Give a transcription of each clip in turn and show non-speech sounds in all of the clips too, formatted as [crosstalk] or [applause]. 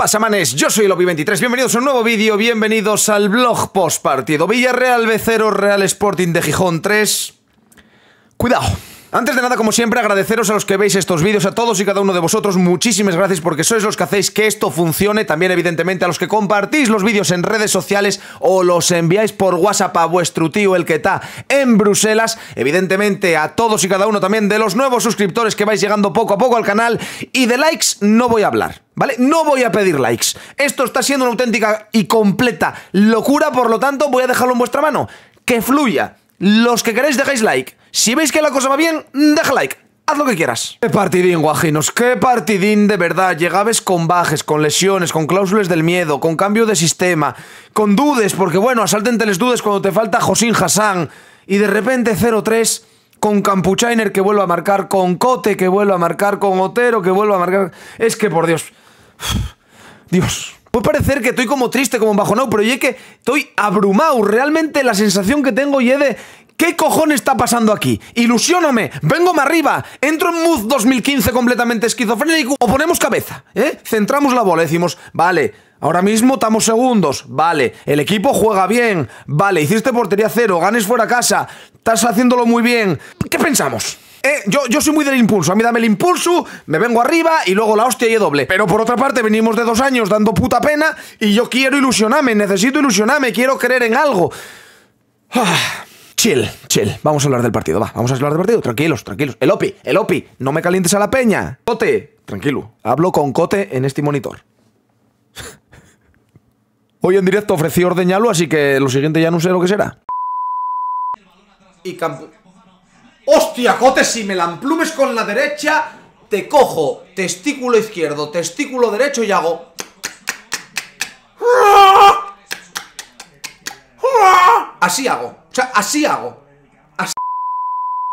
pasa, manes? Yo soy Lopi23, bienvenidos a un nuevo vídeo, bienvenidos al blog post partido Villarreal B0, Real Sporting de Gijón 3. Cuidado. Antes de nada, como siempre, agradeceros a los que veis estos vídeos, a todos y cada uno de vosotros, muchísimas gracias porque sois los que hacéis que esto funcione, también evidentemente a los que compartís los vídeos en redes sociales o los enviáis por WhatsApp a vuestro tío el que está en Bruselas, evidentemente a todos y cada uno también de los nuevos suscriptores que vais llegando poco a poco al canal y de likes no voy a hablar. ¿Vale? No voy a pedir likes. Esto está siendo una auténtica y completa locura, por lo tanto voy a dejarlo en vuestra mano. Que fluya. Los que queréis dejáis like. Si veis que la cosa va bien, deja like. Haz lo que quieras. Qué partidín, guajinos. Qué partidín de verdad. Llegabes con bajes, con lesiones, con cláusulas del miedo, con cambio de sistema, con dudes, porque bueno, asáltente les dudes cuando te falta Josín Hassan. Y de repente 0-3 con Campuchainer que vuelve a marcar, con Cote que vuelve a marcar, con Otero que vuelve a marcar. Es que por Dios. Dios. Puede parecer que estoy como triste, como bajonado, pero yo que estoy abrumado. Realmente la sensación que tengo y es de ¿Qué cojones está pasando aquí? Ilusióname, vengo más arriba, entro en Mood 2015 completamente esquizofrénico o ponemos cabeza, ¿eh? Centramos la bola, decimos, vale, ahora mismo estamos segundos, vale, el equipo juega bien, vale, hiciste portería cero, ganes fuera casa, estás haciéndolo muy bien. ¿Qué pensamos? Eh, yo, soy muy del impulso. A mí dame el impulso, me vengo arriba y luego la hostia y doble. Pero por otra parte, venimos de dos años dando puta pena y yo quiero ilusionarme, necesito ilusionarme, quiero creer en algo. Ah, chill, chill. Vamos a hablar del partido, va. Vamos a hablar del partido. Tranquilos, tranquilos. El Opi, el Opi, no me calientes a la peña. Cote, tranquilo. Hablo con Cote en este monitor. [laughs] Hoy en directo ofrecí ordeñalo, así que lo siguiente ya no sé lo que será. Y ¡Hostia, Cote! Si me la emplumes con la derecha, te cojo testículo izquierdo, testículo derecho y hago... Así hago. O sea, así hago.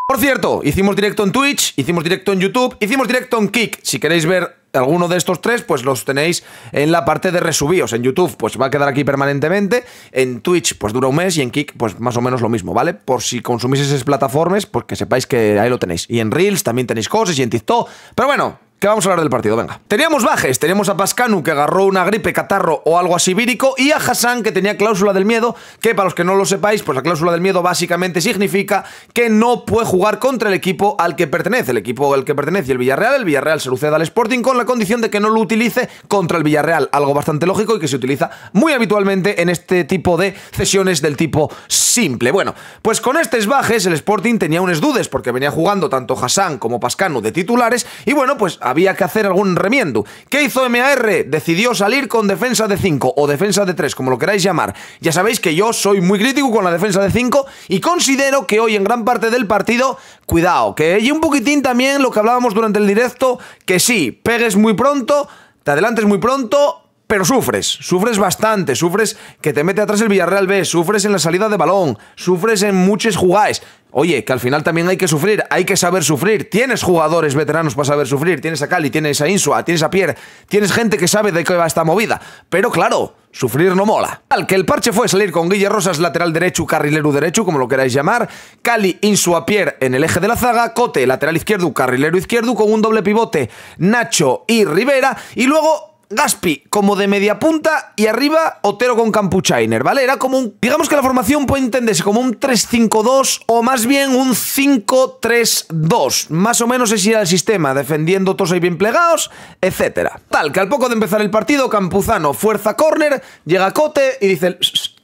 Por cierto, hicimos directo en Twitch, hicimos directo en YouTube, hicimos directo en Kick. Si queréis ver alguno de estos tres, pues los tenéis en la parte de resubíos. En YouTube, pues va a quedar aquí permanentemente. En Twitch, pues dura un mes. Y en Kik, pues más o menos lo mismo, ¿vale? Por si consumís esas plataformas, pues que sepáis que ahí lo tenéis. Y en Reels también tenéis cosas y en TikTok. Pero bueno, que vamos a hablar del partido, venga. Teníamos bajes, teníamos a Pascanu que agarró una gripe, catarro o algo así vírico y a Hassan que tenía cláusula del miedo, que para los que no lo sepáis, pues la cláusula del miedo básicamente significa que no puede jugar contra el equipo al que pertenece, el equipo al que pertenece el Villarreal, el Villarreal se luce al Sporting con la condición de que no lo utilice contra el Villarreal, algo bastante lógico y que se utiliza muy habitualmente en este tipo de cesiones del tipo simple. Bueno, pues con estos bajes el Sporting tenía unos dudes, porque venía jugando tanto Hassan como Pascanu de titulares y bueno, pues había que hacer algún remiendo. ¿Qué hizo MAR? Decidió salir con defensa de 5 o defensa de 3, como lo queráis llamar. Ya sabéis que yo soy muy crítico con la defensa de 5 y considero que hoy en gran parte del partido, cuidado, que y un poquitín también lo que hablábamos durante el directo, que sí, pegues muy pronto, te adelantes muy pronto, pero sufres, sufres bastante, sufres que te mete atrás el Villarreal B, sufres en la salida de balón, sufres en muchos jugadas. Oye, que al final también hay que sufrir, hay que saber sufrir. Tienes jugadores veteranos para saber sufrir, tienes a Cali, tienes a Insua, tienes a Pierre, tienes gente que sabe de qué va esta movida. Pero claro, sufrir no mola. Al que el parche fue salir con Guillermo Rosas, lateral derecho, carrilero derecho, como lo queráis llamar, Cali, Insua, Pierre en el eje de la zaga, Cote, lateral izquierdo, carrilero izquierdo, con un doble pivote, Nacho y Rivera, y luego Gaspi como de media punta y arriba Otero con Campuchainer, ¿vale? Era como un... Digamos que la formación puede entenderse como un 3-5-2 o más bien un 5-3-2. Más o menos ese era el sistema, defendiendo todos ahí bien plegados, Etcétera Tal, que al poco de empezar el partido, Campuzano fuerza córner, llega Cote y dice...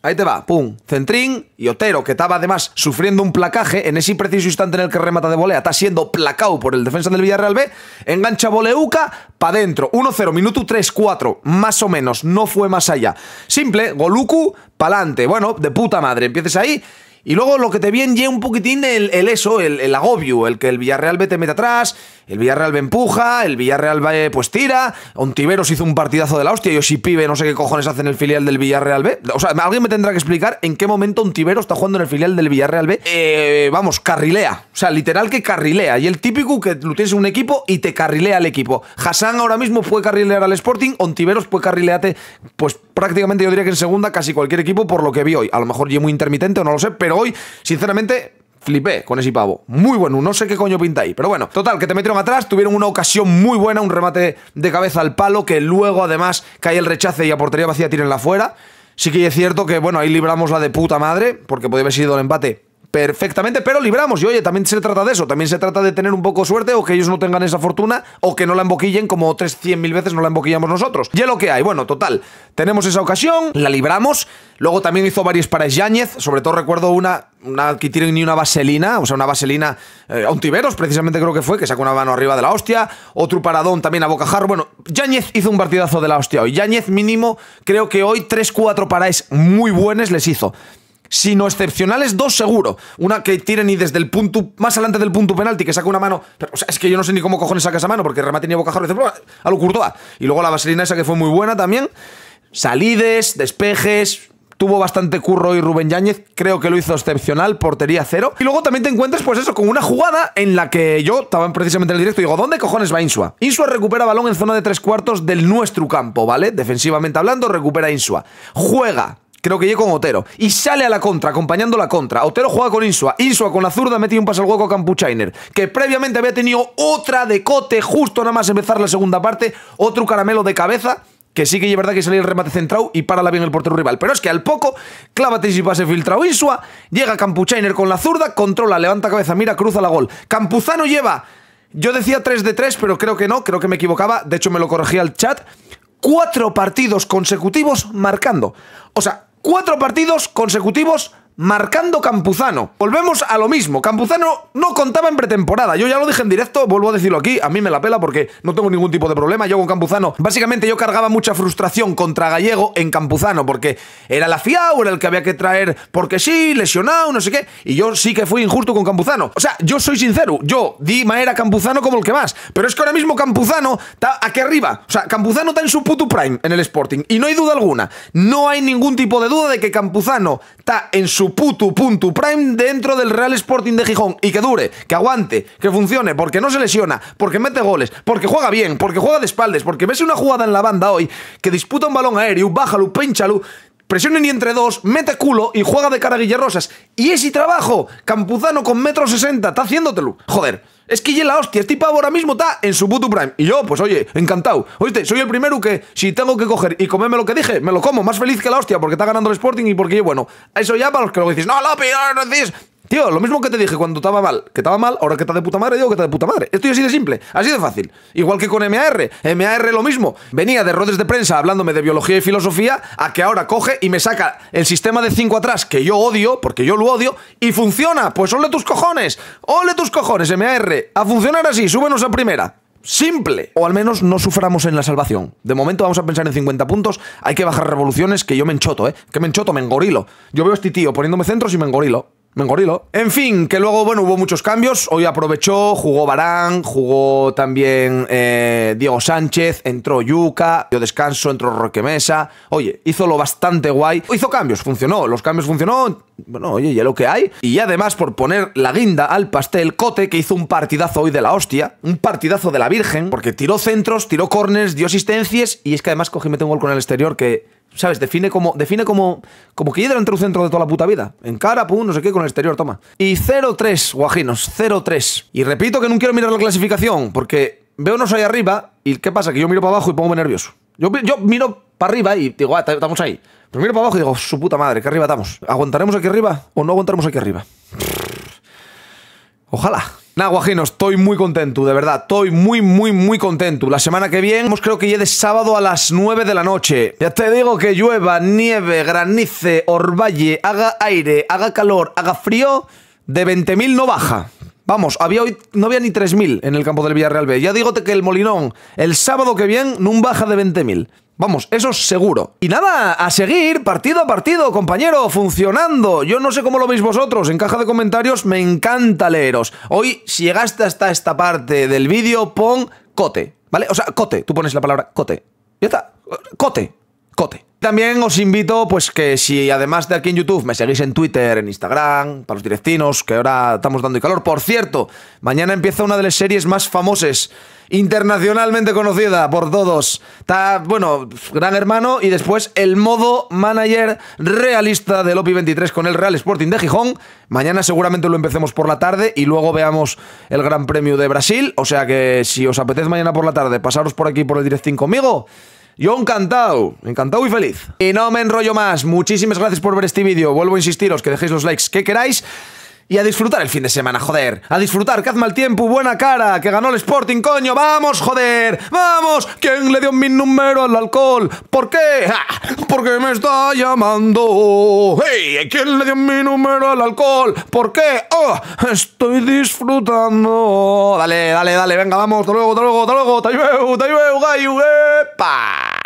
Ahí te va, pum, centrín y Otero, que estaba además sufriendo un placaje en ese preciso instante en el que remata de volea, está siendo placado por el defensa del Villarreal B, engancha Boleuca, para adentro, 1-0, minuto 3-4, más o menos, no fue más allá. Simple, Goluku, pa'lante, bueno, de puta madre, empieces ahí y luego lo que te viene un poquitín el, eso, el, el, agobio, el que el Villarreal B te mete atrás, el Villarreal me empuja, el Villarreal B eh, pues tira, Ontiveros hizo un partidazo de la hostia, Yo si Pibe, no sé qué cojones hacen en el filial del Villarreal B. O sea, alguien me tendrá que explicar en qué momento Ontiveros está jugando en el filial del Villarreal B. Eh, vamos, carrilea. O sea, literal que carrilea. Y el típico que lo tienes un equipo y te carrilea el equipo. Hassan ahora mismo fue carrilear al Sporting, Ontiveros puede carrilearte, pues prácticamente yo diría que en segunda casi cualquier equipo por lo que vi hoy. A lo mejor yo muy intermitente o no lo sé, pero hoy, sinceramente, flipé con ese pavo. Muy bueno, no sé qué coño pinta ahí, pero bueno. Total, que te metieron atrás, tuvieron una ocasión muy buena, un remate de cabeza al palo, que luego además cae el rechace y a portería vacía la fuera. Sí que es cierto que, bueno, ahí libramos la de puta madre, porque podía haber sido el empate perfectamente, pero libramos. Y oye, también se trata de eso, también se trata de tener un poco de suerte o que ellos no tengan esa fortuna o que no la emboquillen como otras mil veces no la emboquillamos nosotros. Y lo que hay. Bueno, total, tenemos esa ocasión, la libramos. Luego también hizo varios para Yáñez, sobre todo recuerdo una, una que tiene ni una vaselina, o sea, una vaselina eh, a un tiberos, precisamente creo que fue, que sacó una mano arriba de la hostia. Otro paradón también a bocajarro. Bueno, Yáñez hizo un partidazo de la hostia hoy. Yáñez mínimo, creo que hoy 3-4 paráis muy buenos les hizo sino excepcionales dos seguro. Una que tiren y desde el punto, más adelante del punto penalti, que saca una mano. Pero, es que yo no sé ni cómo cojones saca esa mano, porque remate ni dice: a lo Y luego la vaselina esa que fue muy buena también. Salides, despejes, tuvo bastante curro y Rubén Yáñez, creo que lo hizo excepcional, portería cero. Y luego también te encuentras, pues eso, con una jugada en la que yo estaba precisamente en el directo y digo, ¿dónde cojones va Insua? Insua recupera balón en zona de tres cuartos del nuestro campo, ¿vale? Defensivamente hablando, recupera Insua. Juega creo que llega con Otero. Y sale a la contra, acompañando la contra. Otero juega con Insua. Insua con la zurda mete un pase al hueco a Campuchainer, que previamente había tenido otra de cote justo nada más empezar la segunda parte. Otro caramelo de cabeza. Que sí que es verdad que sale el remate centrado y la bien el portero rival. Pero es que al poco, clávate y pase filtrado Insua. Llega Campuchainer con la zurda, controla, levanta cabeza, mira, cruza la gol. Campuzano lleva. Yo decía 3 de 3, pero creo que no, creo que me equivocaba. De hecho, me lo corregía al chat cuatro partidos consecutivos marcando. O sea, cuatro partidos consecutivos marcando Campuzano. Volvemos a lo mismo. Campuzano no contaba en pretemporada. Yo ya lo dije en directo, vuelvo a decirlo aquí. A mí me la pela porque no tengo ningún tipo de problema. Yo con Campuzano, básicamente yo cargaba mucha frustración contra Gallego en Campuzano porque era la fiao, era el que había que traer porque sí, lesionado, no sé qué. Y yo sí que fui injusto con Campuzano. O sea, yo soy sincero. Yo di manera Campuzano como el que más. Pero es que ahora mismo Campuzano está aquí arriba. O sea, Campuzano está en su puto prime en el Sporting. Y no hay duda alguna. No hay ningún tipo de duda de que Campuzano está en su su putu prime dentro del Real Sporting de Gijón y que dure, que aguante, que funcione, porque no se lesiona, porque mete goles, porque juega bien, porque juega de espaldas, porque ves una jugada en la banda hoy que disputa un balón aéreo, bájalo, pénchalo, Presiona ni entre dos, mete culo y juega de cara a Guillerrosas. Y ese trabajo, Campuzano con metro sesenta, está haciéndotelo. Joder, es que ya la hostia, este pavo ahora mismo está en su puto prime. Y yo, pues oye, encantado. Oíste, soy el primero que, si tengo que coger y comerme lo que dije, me lo como, más feliz que la hostia, porque está ganando el Sporting y porque yo, bueno, eso ya para los que lo decís, no, Lopi, no decís. Tío, lo mismo que te dije cuando estaba mal, que estaba mal, ahora que está de puta madre, digo que está de puta madre. Esto así de simple, así de fácil. Igual que con MAR. MAR lo mismo. Venía de rodes de prensa hablándome de biología y filosofía a que ahora coge y me saca el sistema de 5 atrás que yo odio, porque yo lo odio, y funciona. Pues ole tus cojones. Ole tus cojones, MAR. A funcionar así, súbenos a primera simple. O al menos no suframos en la salvación. De momento vamos a pensar en 50 puntos. Hay que bajar revoluciones que yo me enchoto, ¿eh? Que me enchoto, me engorilo. Yo veo a este tío poniéndome centros y me engorilo. Mengorilo. En fin, que luego, bueno, hubo muchos cambios. Hoy aprovechó, jugó Barán, jugó también eh, Diego Sánchez, entró Yuca, dio descanso, entró Roque Mesa. Oye, hizo lo bastante guay. Hizo cambios, funcionó. Los cambios funcionó. Bueno, oye, ya lo que hay. Y además, por poner la guinda al pastel, Cote, que hizo un partidazo hoy de la hostia, un partidazo de la Virgen, porque tiró centros, tiró corners, dio asistencias, y es que además cogí un gol con el exterior que ¿sabes? Define como, define como, como que Entre un centro de toda la puta vida. En cara, pum, no sé qué, con el exterior, toma. Y 0-3, guajinos, 0-3. Y repito que no quiero mirar la clasificación, porque veo unos ahí arriba, y ¿qué pasa? Que yo miro para abajo y pongo nervioso. Yo, yo miro para arriba y digo, ah, estamos ahí. Pero miro para abajo y digo, su puta madre, que arriba estamos. ¿Aguantaremos aquí arriba o no aguantaremos aquí arriba? Ojalá. Nada, guajinos, estoy muy contento, de verdad. Estoy muy, muy, muy contento. La semana que viene, creo que llegue sábado a las 9 de la noche. Ya te digo que llueva, nieve, granice, orvalle, haga aire, haga calor, haga frío, de 20.000 no baja. Vamos, había hoy, no había ni 3.000 en el campo del Villarreal B. Ya digo que el Molinón, el sábado que viene, no baja de 20.000. Vamos, eso es seguro. Y nada, a seguir, partido a partido, compañero, funcionando. Yo no sé cómo lo veis vosotros, en caja de comentarios me encanta leeros. Hoy, si llegaste hasta esta parte del vídeo, pon cote, ¿vale? O sea, cote, tú pones la palabra cote. Ya está, cote, cote. También os invito, pues que si además de aquí en YouTube me seguís en Twitter, en Instagram, para los directinos, que ahora estamos dando calor. Por cierto, mañana empieza una de las series más famosas, internacionalmente conocida por todos. Está, bueno, Gran Hermano y después el modo manager realista del OPI 23 con el Real Sporting de Gijón. Mañana seguramente lo empecemos por la tarde y luego veamos el Gran Premio de Brasil. O sea que si os apetece mañana por la tarde, pasaros por aquí por el directín conmigo. Yo encantado, encantado y feliz. Y no me enrollo más. Muchísimas gracias por ver este vídeo. Vuelvo a insistiros que dejéis los likes que queráis. Y a disfrutar el fin de semana, joder. A disfrutar, que haz mal tiempo, buena cara, que ganó el Sporting, coño. Vamos, joder. Vamos. ¿Quién le dio mi número al alcohol? ¿Por qué? Porque me está llamando. ¡Hey! ¿Quién le dio mi número al alcohol? ¿Por qué? ¡Oh! Estoy disfrutando. Dale, dale, dale. Venga, vamos. Hasta luego, hasta luego, hasta luego. Hasta luego, hasta luego.